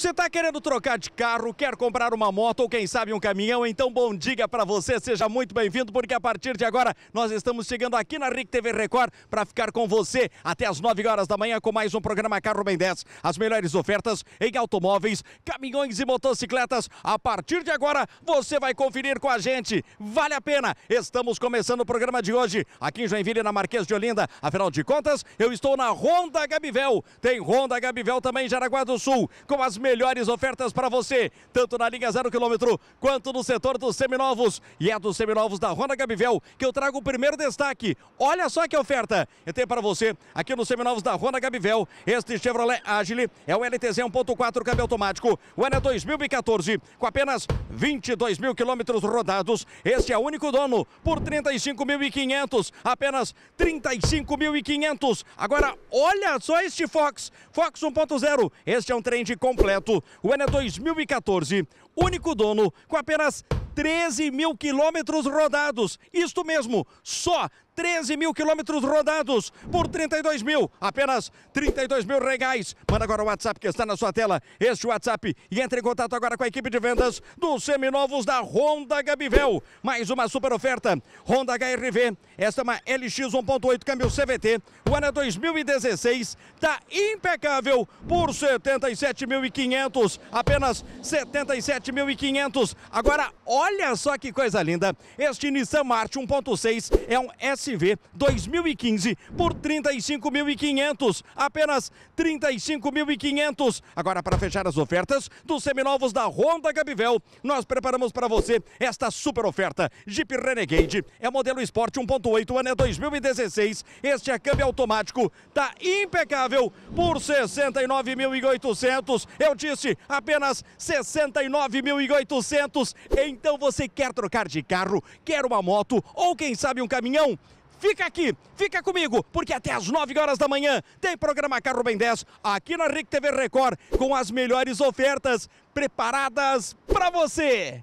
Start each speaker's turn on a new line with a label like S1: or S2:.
S1: Você está querendo trocar de carro, quer comprar uma moto ou quem sabe um caminhão? Então bom dia para você, seja muito bem-vindo, porque a partir de agora nós estamos chegando aqui na RIC TV Record para ficar com você até as 9 horas da manhã com mais um programa Carro Bem 10. As melhores ofertas em automóveis, caminhões e motocicletas. A partir de agora você vai conferir com a gente. Vale a pena! Estamos começando o programa de hoje aqui em Joinville, na Marquês de Olinda. Afinal de contas, eu estou na Honda Gabivel. Tem Honda Gabivel também em Jaraguá do Sul, com as melhores melhores ofertas para você, tanto na linha zero quilômetro quanto no setor dos seminovos. E é dos seminovos da Rona Gabivel que eu trago o primeiro destaque. Olha só que oferta! Eu tenho para você aqui nos seminovos da Rona Gabivel. Este Chevrolet Agile é o LTZ 1.4 câmbio automático. O ano é 2014, com apenas 22 mil quilômetros rodados. Este é o único dono por 35.500, apenas 35.500. Agora, olha só este Fox, Fox 1.0. Este é um trend completo projeto. O é 2014, único dono, com apenas 13 mil quilômetros rodados. Isto mesmo, só 13 mil quilômetros rodados por 32 mil, apenas 32 mil reais. Manda agora o WhatsApp que está na sua tela, este WhatsApp, e entre em contato agora com a equipe de vendas dos seminovos da Honda Gabivel. Mais uma super oferta, Honda HRV, esta é uma LX 1.8 câmbio CVT, o ano é 2016, tá impecável por 77.500, apenas 77.500. Agora, olha Olha só que coisa linda! Este Nissan March 1.6 é um SV 2015 por 35.500, apenas 35.500. Agora para fechar as ofertas dos seminovos da Honda Gabivel, nós preparamos para você esta super oferta. Jeep Renegade é modelo Sport 1.8, ano é 2016. Este é câmbio automático, tá impecável por 69.800. Eu disse apenas 69.800. Então então você quer trocar de carro, quer uma moto ou quem sabe um caminhão? Fica aqui, fica comigo, porque até às 9 horas da manhã tem programa Carro Bem 10 aqui na RIC TV Record com as melhores ofertas preparadas para você.